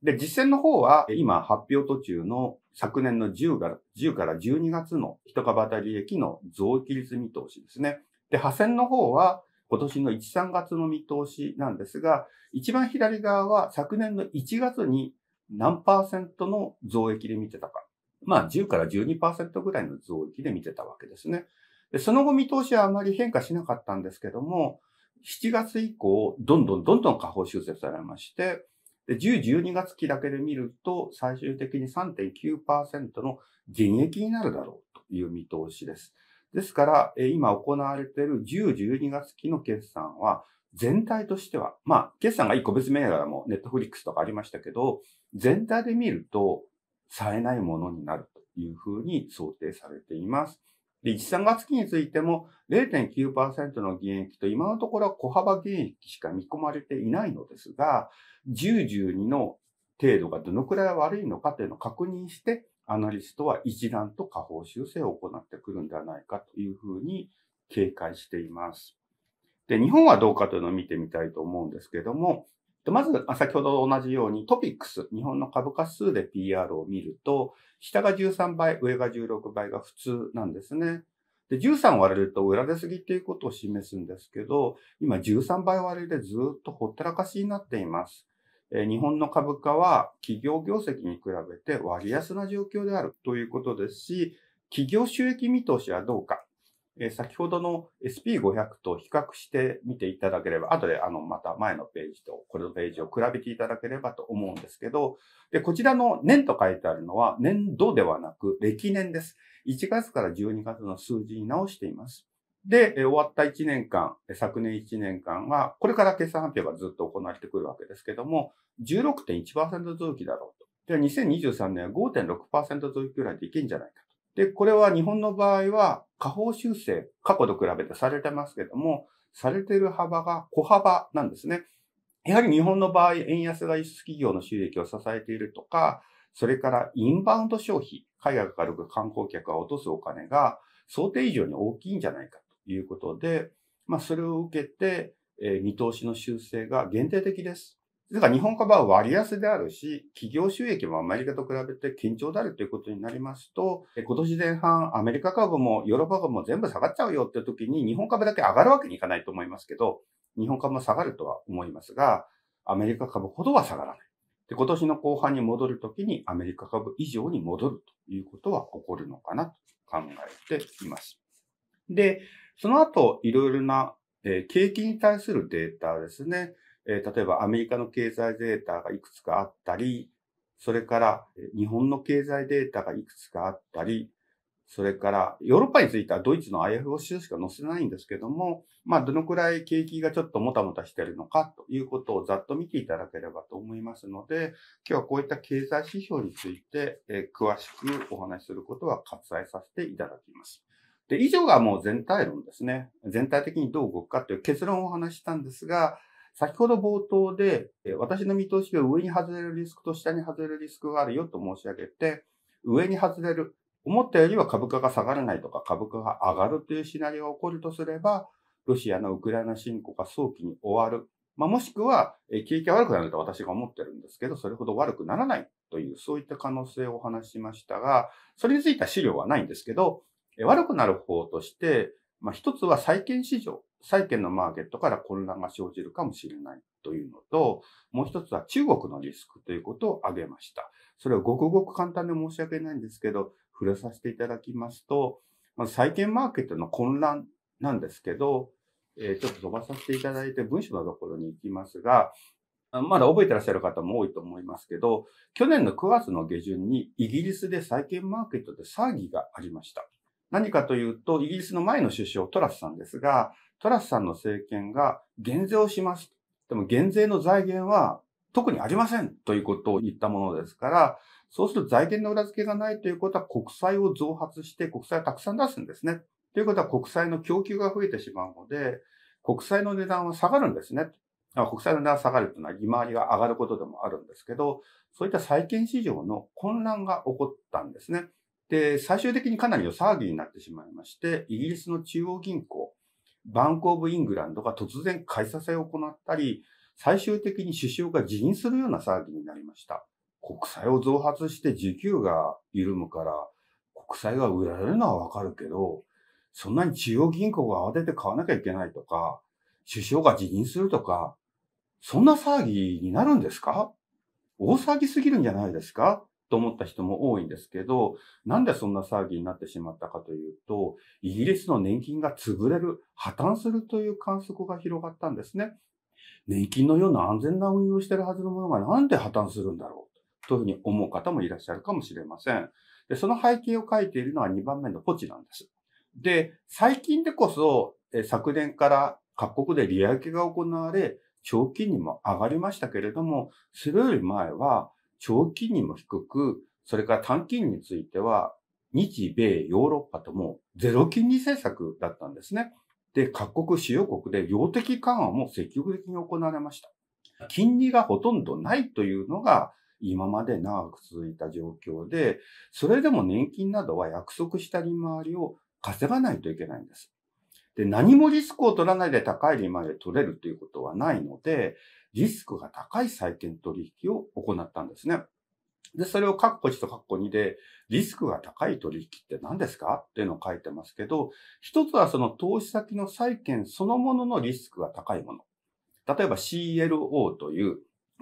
で、実践の方は今発表途中の昨年の10から1 2月の一株当たり益の増益率見通しですね。で、破線の方は今年の1、3月の見通しなんですが、一番左側は昨年の1月に何パーセントの増益で見てたか。まあ、10から12%ぐらいの増益で見てたわけですね。でその後見通しはあまり変化しなかったんですけども、7月以降、どんどんどんどん下方修正されまして、で10、12月期だけで見ると、最終的に3.9%の減益になるだろうという見通しです。ですから、今行われている10、12月期の決算は、全体としては、まあ、決算がい個別銘柄もネットフリックスとかありましたけど、全体で見ると、冴えないものになるというふうに想定されています。で、1、3月期についても0.9%の減益と今のところは小幅減益しか見込まれていないのですが、10、12の程度がどのくらい悪いのかというのを確認して、アナリストは一段と下方修正を行ってくるんではないかというふうに警戒しています。で、日本はどうかというのを見てみたいと思うんですけども、まず、先ほど同じようにトピックス、日本の株価数で PR を見ると、下が13倍、上が16倍が普通なんですね。で、13割れると裏出すぎっていうことを示すんですけど、今13倍割れでずっとほったらかしになっています。日本の株価は企業業績に比べて割安な状況であるということですし、企業収益見通しはどうか。え先ほどの SP500 と比較してみていただければ、後であの、また前のページとこれのページを比べていただければと思うんですけど、で、こちらの年と書いてあるのは年度ではなく歴年です。1月から12月の数字に直しています。で、終わった1年間、昨年1年間は、これから決算発表がずっと行われてくるわけですけども、16.1%増益だろうと。で、2023年は5.6%増益ぐらいでいけんじゃないか。で、これは日本の場合は、下方修正、過去と比べてされてますけども、されてる幅が小幅なんですね。やはり日本の場合、円安が輸出企業の収益を支えているとか、それからインバウンド消費、海外から来る観光客が落とすお金が想定以上に大きいんじゃないかということで、まあそれを受けて、えー、見通しの修正が限定的です。だから日本株は割安であるし、企業収益もアメリカと比べて緊張であるということになりますと、今年前半アメリカ株もヨーロッパ株も全部下がっちゃうよって時に日本株だけ上がるわけにいかないと思いますけど、日本株も下がるとは思いますが、アメリカ株ほどは下がらない。で、今年の後半に戻るときにアメリカ株以上に戻るということは起こるのかなと考えています。で、その後、いろいろな、えー、景気に対するデータですね。えー、例えばアメリカの経済データがいくつかあったり、それから日本の経済データがいくつかあったり、それからヨーロッパについてはドイツの IFOC しか載せないんですけども、まあどのくらい景気がちょっともたもたしてるのかということをざっと見ていただければと思いますので、今日はこういった経済指標について、えー、詳しくお話しすることは割愛させていただきます。で、以上がもう全体論ですね。全体的にどう動くかという結論をお話したんですが、先ほど冒頭で、私の見通しが上に外れるリスクと下に外れるリスクがあるよと申し上げて、上に外れる、思ったよりは株価が下がらないとか株価が上がるというシナリオが起こるとすれば、ロシアのウクライナ侵攻が早期に終わる。まあ、もしくは、景気が悪くなると私が思ってるんですけど、それほど悪くならないという、そういった可能性をお話ししましたが、それについては資料はないんですけど、悪くなる方として、まあ、一つは債券市場。債券のマーケットから混乱が生じるかもしれないというのと、もう一つは中国のリスクということを挙げました。それをごくごく簡単で申し訳ないんですけど、触れさせていただきますと、ま債券マーケットの混乱なんですけど、えー、ちょっと飛ばさせていただいて文章のところに行きますが、まだ覚えてらっしゃる方も多いと思いますけど、去年の9月の下旬にイギリスで債券マーケットで騒ぎがありました。何かというと、イギリスの前の首相、トラスさんですが、トラスさんの政権が減税をします。でも減税の財源は特にありませんということを言ったものですから、そうすると財源の裏付けがないということは国債を増発して国債をたくさん出すんですね。ということは国債の供給が増えてしまうので、国債の値段は下がるんですね。国債の値段が下がるというのは利回りが上がることでもあるんですけど、そういった債券市場の混乱が起こったんですね。で、最終的にかなりの騒ぎになってしまいまして、イギリスの中央銀行、バンク・オブ・イングランドが突然買い支えを行ったり、最終的に首相が辞任するような騒ぎになりました。国債を増発して需給が緩むから、国債が売られるのはわかるけど、そんなに中央銀行が慌てて買わなきゃいけないとか、首相が辞任するとか、そんな騒ぎになるんですか大騒ぎすぎるんじゃないですかと思った人も多いんですけど、なんでそんな騒ぎになってしまったかというと、イギリスの年金が潰れる、破綻するという観測が広がったんですね。年金のような安全な運用してるはずのものがなんで破綻するんだろうというふうに思う方もいらっしゃるかもしれません。で、その背景を書いているのは2番目のポチなんです。で、最近でこそ、え昨年から各国で利上げが行われ、長期にも上がりましたけれども、それより前は長期金利も低く、それから短期金利については、日米ヨーロッパともゼロ金利政策だったんですね。で、各国主要国で量的緩和も積極的に行われました。金利がほとんどないというのが今まで長く続いた状況で、それでも年金などは約束した利回りを稼がないといけないんです。で、何もリスクを取らないで高い利回りで取れるということはないので、リスクが高い債券取引を行ったんですね。で、それをカッコ1とカッコ2で、リスクが高い取引って何ですかっていうのを書いてますけど、一つはその投資先の債券そのもののリスクが高いもの。例えば CLO という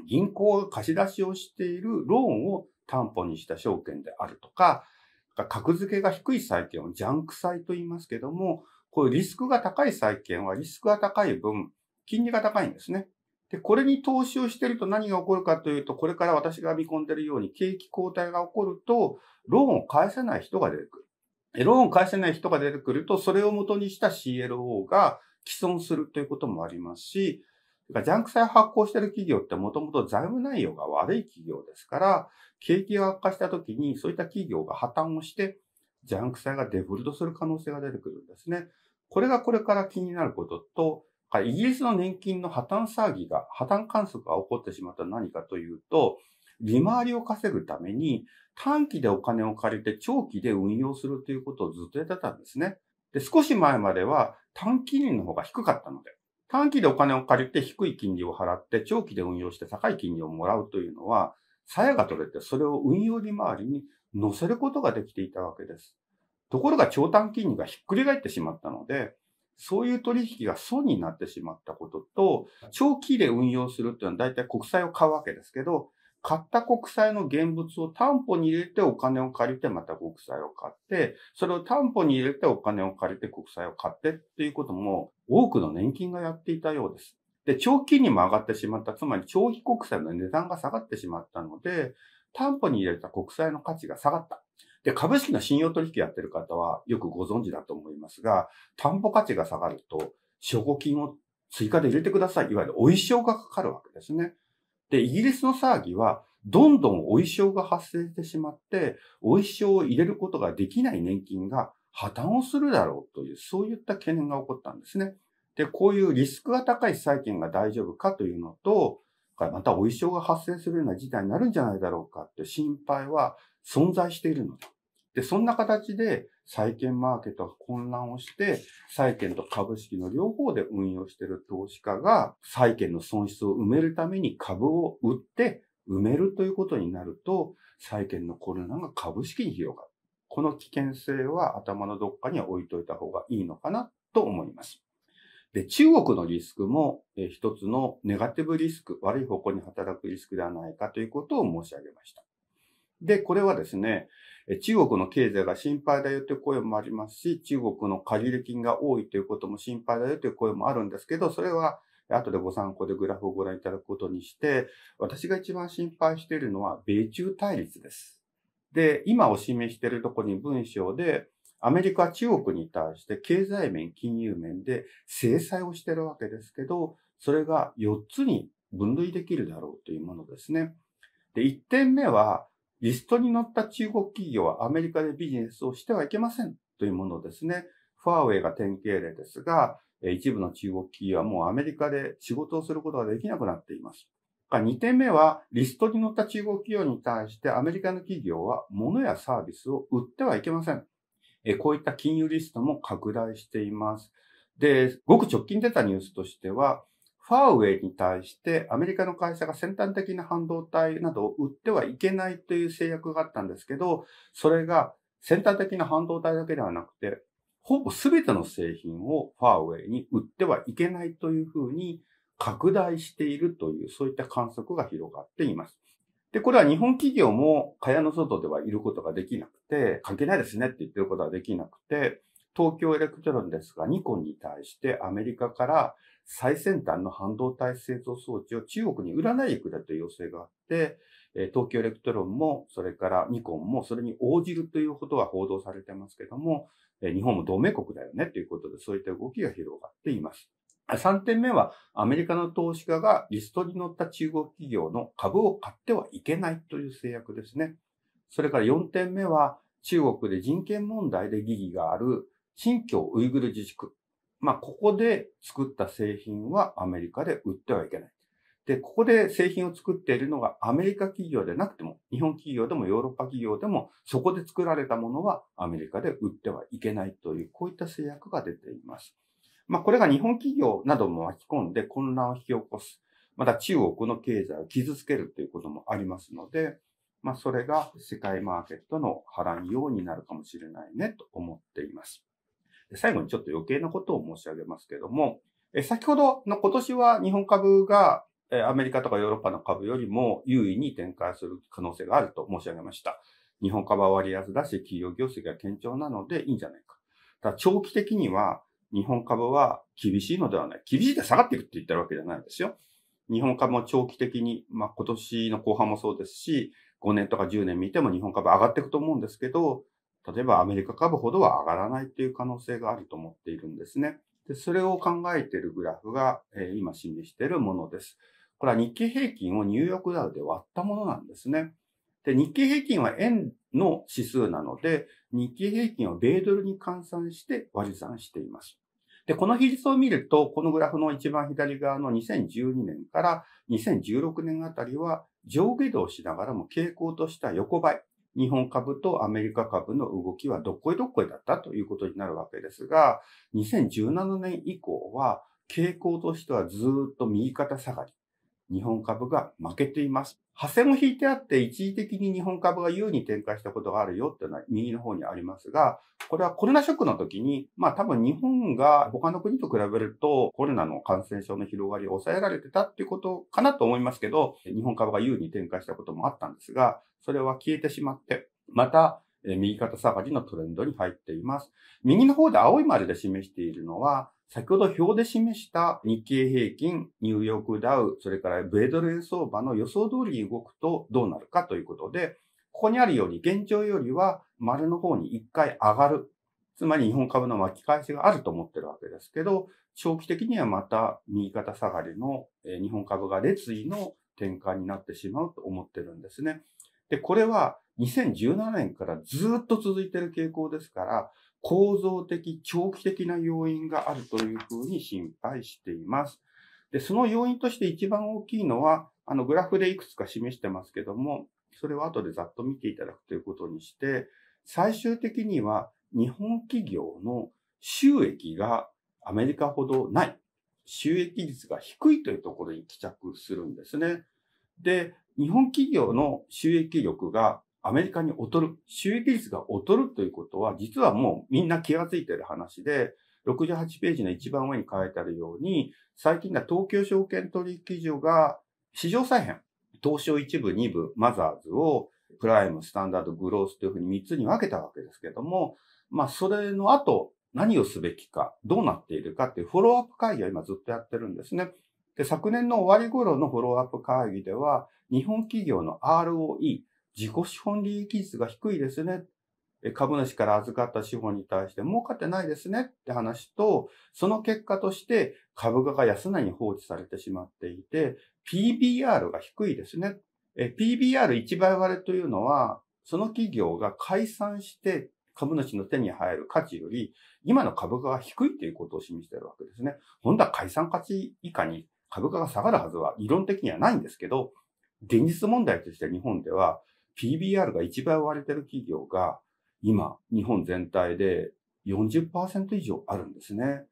銀行が貸し出しをしているローンを担保にした証券であるとか、格付けが低い債券をジャンク債と言いますけども、こういうリスクが高い債券はリスクが高い分、金利が高いんですね。で、これに投資をしてると何が起こるかというと、これから私が見込んでるように景気後退が起こると、ローンを返せない人が出てくる。ローンを返せない人が出てくると、それを元にした CLO が既存するということもありますし、ジャンク債発行してる企業ってもともと財務内容が悪い企業ですから、景気が悪化した時にそういった企業が破綻をして、ジャンク債がデフォルトする可能性が出てくるんですね。これがこれから気になることと、イギリスの年金の破綻騒ぎが、破綻観測が起こってしまった何かというと、利回りを稼ぐために短期でお金を借りて長期で運用するということをずっとやってたんですね。で、少し前までは短期金利の方が低かったので、短期でお金を借りて低い金利を払って長期で運用して高い金利をもらうというのは、鞘が取れてそれを運用利回りに乗せることができていたわけです。ところが長短金利がひっくり返ってしまったので、そういう取引が損になってしまったことと、長期で運用するっていうのは大体国債を買うわけですけど、買った国債の現物を担保に入れてお金を借りてまた国債を買って、それを担保に入れてお金を借りて国債を買ってっていうことも多くの年金がやっていたようです。で、長期にも上がってしまった、つまり長期国債の値段が下がってしまったので、担保に入れた国債の価値が下がった。で、株式の信用取引やってる方はよくご存知だと思いますが、担保価値が下がると、証拠金を追加で入れてください。いわゆるお衣装がかかるわけですね。で、イギリスの騒ぎは、どんどんお衣装が発生してしまって、お衣装を入れることができない年金が破綻をするだろうという、そういった懸念が起こったんですね。で、こういうリスクが高い債権が大丈夫かというのと、またお衣装が発生するような事態になるんじゃないだろうかって心配は存在しているのでで、そんな形で債券マーケットが混乱をして、債券と株式の両方で運用している投資家が、債券の損失を埋めるために株を売って埋めるということになると、債券のコロナが株式に広がる。この危険性は頭のどっかには置いといた方がいいのかなと思います。で、中国のリスクも、一つのネガティブリスク、悪い方向に働くリスクではないかということを申し上げました。で、これはですね、中国の経済が心配だよという声もありますし、中国の借入金が多いということも心配だよという声もあるんですけど、それは後でご参考でグラフをご覧いただくことにして、私が一番心配しているのは米中対立です。で、今お示しているところに文章で、アメリカは中国に対して経済面、金融面で制裁をしているわけですけど、それが4つに分類できるだろうというものですね。で、1点目は、リストに載った中国企業はアメリカでビジネスをしてはいけませんというものですね。ファーウェイが典型例ですが、一部の中国企業はもうアメリカで仕事をすることができなくなっています。2点目は、リストに載った中国企業に対してアメリカの企業は物やサービスを売ってはいけません。こういった金融リストも拡大しています。で、ごく直近出たニュースとしては、ファーウェイに対してアメリカの会社が先端的な半導体などを売ってはいけないという制約があったんですけど、それが先端的な半導体だけではなくて、ほぼ全ての製品をファーウェイに売ってはいけないというふうに拡大しているという、そういった観測が広がっています。で、これは日本企業も蚊帳の外ではいることができなくて、関係ないですねって言ってることはできなくて、東京エレクトロンですが、ニコンに対してアメリカから最先端の半導体製造装置を中国に売らないでくれという要請があって、東京エレクトロンも、それからニコンも、それに応じるということが報道されてますけども、日本も同盟国だよねということで、そういった動きが広がっています。3点目は、アメリカの投資家がリストに乗った中国企業の株を買ってはいけないという制約ですね。それから4点目は、中国で人権問題で疑義がある新疆ウイグル自治区まあ、ここで作った製品はアメリカで売ってはいけない。で、ここで製品を作っているのがアメリカ企業でなくても、日本企業でもヨーロッパ企業でも、そこで作られたものはアメリカで売ってはいけないという、こういった制約が出ています。まあ、これが日本企業なども巻き込んで混乱を引き起こす。また中国の経済を傷つけるということもありますので、まあ、それが世界マーケットの波乱用になるかもしれないねと思っています。最後にちょっと余計なことを申し上げますけども、え先ほどの今年は日本株がアメリカとかヨーロッパの株よりも優位に展開する可能性があると申し上げました。日本株は割安だし、企業業績が堅調なのでいいんじゃないか。ただ長期的には日本株は厳しいのではない。厳しいで下がっていくって言ってるわけじゃないんですよ。日本株も長期的に、まあ今年の後半もそうですし、5年とか10年見ても日本株上がっていくと思うんですけど、例えばアメリカ株ほどは上がらないという可能性があると思っているんですね。で、それを考えているグラフが、えー、今示しているものです。これは日経平均をニューヨークダウで割ったものなんですね。で、日経平均は円の指数なので、日経平均を米ドルに換算して割り算しています。で、この比率を見ると、このグラフの一番左側の2012年から2016年あたりは上下動しながらも傾向とした横ばい。日本株とアメリカ株の動きはどっこいどっこいだったということになるわけですが、2017年以降は傾向としてはずっと右肩下がり。日本株が負けています。派生も引いてあって、一時的に日本株が優に展開したことがあるよっていうのは右の方にありますが、これはコロナショックの時に、まあ多分日本が他の国と比べるとコロナの感染症の広がりを抑えられてたっていうことかなと思いますけど、日本株が優に展開したこともあったんですが、それは消えてしまって、また右肩下がりのトレンドに入っています。右の方で青い丸で示しているのは、先ほど表で示した日経平均、ニューヨークダウ、それから米ドル円相場の予想通りに動くとどうなるかということで、ここにあるように現状よりは丸の方に一回上がる。つまり日本株の巻き返しがあると思ってるわけですけど、長期的にはまた右肩下がりの日本株が列位の転換になってしまうと思ってるんですね。で、これは2017年からずっと続いてる傾向ですから、構造的、長期的な要因があるというふうに心配しています。で、その要因として一番大きいのは、あのグラフでいくつか示してますけども、それは後でざっと見ていただくということにして、最終的には日本企業の収益がアメリカほどない、収益率が低いというところに帰着するんですね。で、日本企業の収益力がアメリカに劣る、収益率が劣るということは、実はもうみんな気がついてる話で、68ページの一番上に書いてあるように、最近では東京証券取引所が市場再編、東証一部、二部、マザーズをプライム、スタンダード、グロースというふうに3つに分けたわけですけども、まあ、それの後、何をすべきか、どうなっているかっていうフォローアップ会議を今ずっとやってるんですね。で、昨年の終わり頃のフォローアップ会議では、日本企業の ROE、自己資本利益率が低いですね。株主から預かった資本に対して儲かってないですねって話と、その結果として株価が安値に放置されてしまっていて、PBR が低いですね。p b r 一倍割れというのは、その企業が解散して株主の手に入る価値より、今の株価が低いということを示しているわけですね。本当は解散価値以下に株価が下がるはずは理論的にはないんですけど、現実問題として日本では PBR が一倍割れてる企業が、今、日本全体で40%以上あるんですね。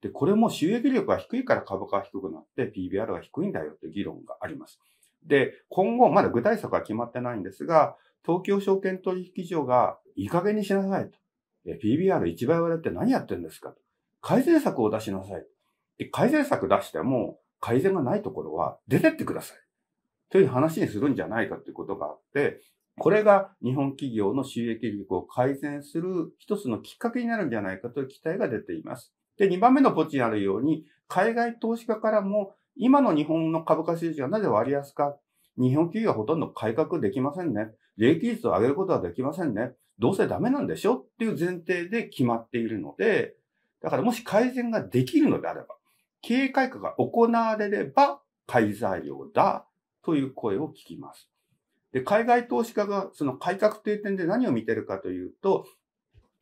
で、これも収益力が低いから株価が低くなって PBR が低いんだよという議論があります。で、今後、まだ具体策は決まってないんですが、東京証券取引所がいい加減にしなさいと。p b r 一倍割れって何やってるんですかと。改善策を出しなさい。で、改善策出しても改善がないところは出てってください。という話にするんじゃないかということがあって、これが日本企業の収益力を改善する一つのきっかけになるんじゃないかという期待が出ています。で、2番目のポチにあるように、海外投資家からも、今の日本の株価収支がなぜ割安か、日本企業はほとんど改革できませんね。利益率を上げることはできませんね。どうせダメなんでしょっていう前提で決まっているので、だからもし改善ができるのであれば、経営改革が行われれば、改材料だという声を聞きます。で、海外投資家がその改革という点で何を見てるかというと、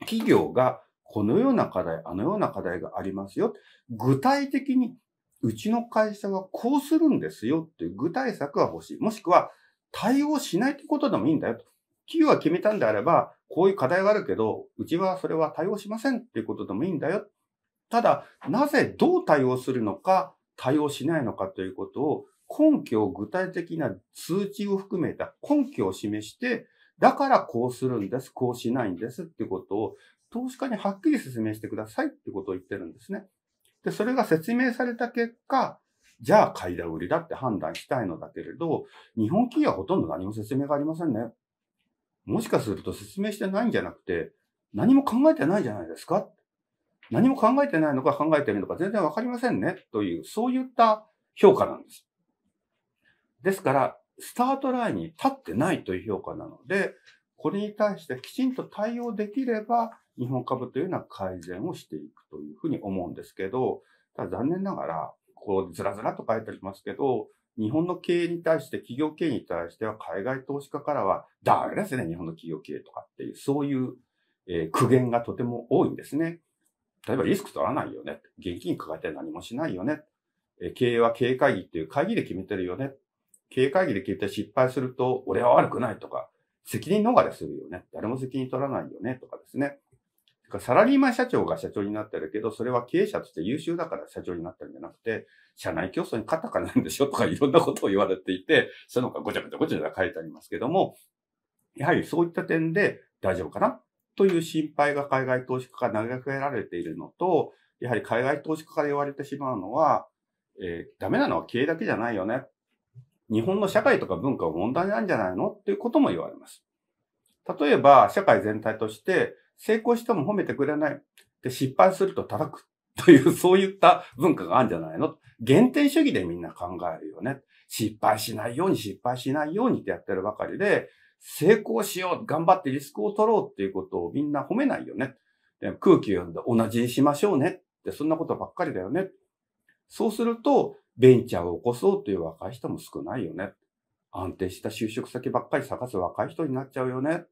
企業がこのような課題、あのような課題がありますよ。具体的にうちの会社はこうするんですよという具体策が欲しい。もしくは対応しないということでもいいんだよと。企業が決めたんであれば、こういう課題があるけど、うちはそれは対応しませんっていうことでもいいんだよ。ただ、なぜどう対応するのか、対応しないのかということを根拠を具体的な通知を含めた根拠を示して、だからこうするんです、こうしないんですってことを投資家にはっきり説明してくださいってことを言ってるんですね。で、それが説明された結果、じゃあ買いだ売りだって判断したいのだけれど、日本企業はほとんど何も説明がありませんね。もしかすると説明してないんじゃなくて、何も考えてないじゃないですか。何も考えてないのか考えてるのか全然わかりませんね。という、そういった評価なんです。ですから、スタートラインに立ってないという評価なので、これに対してきちんと対応できれば、日本株というのは改善をしていくというふうに思うんですけど、ただ残念ながら、こう、ずらずらと書いてありますけど、日本の経営に対して、企業経営に対しては、海外投資家からは、ダメですね、日本の企業経営とかっていう、そういう、えー、苦言がとても多いんですね。例えばリスク取らないよね。現金抱えて何もしないよね。えー、経営は経営会議っていう会議で決めてるよね。経営会議で聞いて失敗すると、俺は悪くないとか、責任逃れするよね。誰も責任取らないよね。とかですね。サラリーマン社長が社長になってるけど、それは経営者として優秀だから社長になってるんじゃなくて、社内競争に勝ったからなんでしょとかいろんなことを言われていて、そのかごちゃごちゃごちゃ書いてありますけども、やはりそういった点で大丈夫かなという心配が海外投資家から投げかけられているのと、やはり海外投資家から言われてしまうのは、えー、ダメなのは経営だけじゃないよね。日本の社会とか文化は問題なんじゃないのっていうことも言われます。例えば、社会全体として成功しても褒めてくれない。で、失敗すると叩く。という、そういった文化があるんじゃないの原点主義でみんな考えるよね。失敗しないように、失敗しないようにってやってるばかりで、成功しよう、頑張ってリスクを取ろうっていうことをみんな褒めないよね。空気を読んで同じにしましょうねって、そんなことばっかりだよね。そうすると、ベンチャーを起こそうという若い人も少ないよね。安定した就職先ばっかり探す若い人になっちゃうよね。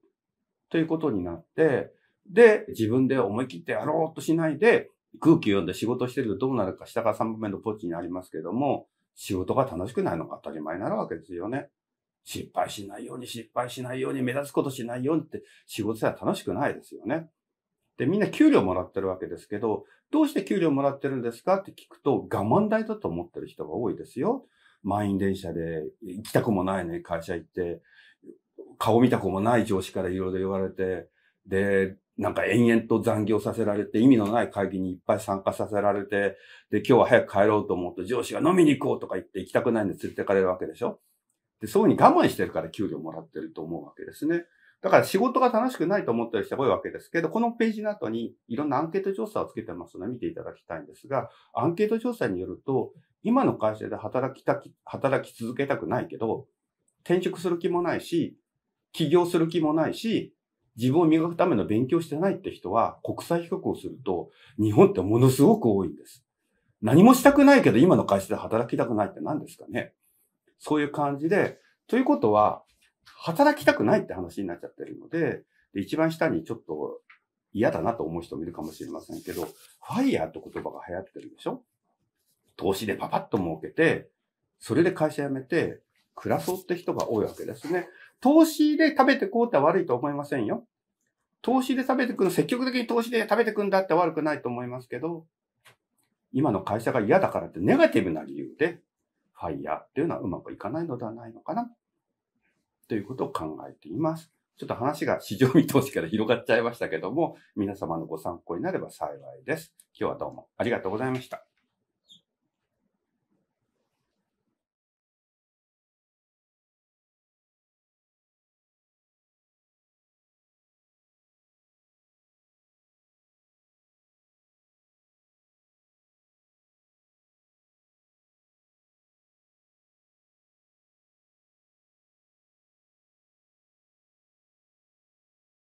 ということになって、で、自分で思い切ってやろうとしないで、空気読んで仕事してるとどうなるか下から3番目のポッチにありますけども、仕事が楽しくないのが当たり前になるわけですよね。失敗しないように、失敗しないように、目立つことしないようにって、仕事さえ楽しくないですよね。で、みんな給料もらってるわけですけど、どうして給料もらってるんですかって聞くと、我慢代だと思ってる人が多いですよ。満員電車で行きたくもないね、会社行って、顔見たくもない上司からいろいろ言われて、で、なんか延々と残業させられて、意味のない会議にいっぱい参加させられて、で、今日は早く帰ろうと思うと上司が飲みに行こうとか言って行きたくないんで連れてかれるわけでしょで、そういうふうに我慢してるから給料もらってると思うわけですね。だから仕事が楽しくないと思ったりしたら多いわけですけど、このページの後にいろんなアンケート調査をつけてますので見ていただきたいんですが、アンケート調査によると、今の会社で働きたき、働き続けたくないけど、転職する気もないし、起業する気もないし、自分を磨くための勉強してないって人は、国際比較をすると、日本ってものすごく多いんです。何もしたくないけど、今の会社で働きたくないって何ですかね。そういう感じで、ということは、働きたくないって話になっちゃってるので、で一番下にちょっと嫌だなと思う人もいるかもしれませんけど、ファイヤーって言葉が流行ってるでしょ投資でパパッと儲けて、それで会社辞めて暮らそうって人が多いわけですね。投資で食べてこうって悪いと思いませんよ。投資で食べてくの、積極的に投資で食べてくんだって悪くないと思いますけど、今の会社が嫌だからってネガティブな理由で、ファイヤーっていうのはうまくいかないのではないのかなということを考えています。ちょっと話が市場見通しから広がっちゃいましたけども、皆様のご参考になれば幸いです。今日はどうもありがとうございました。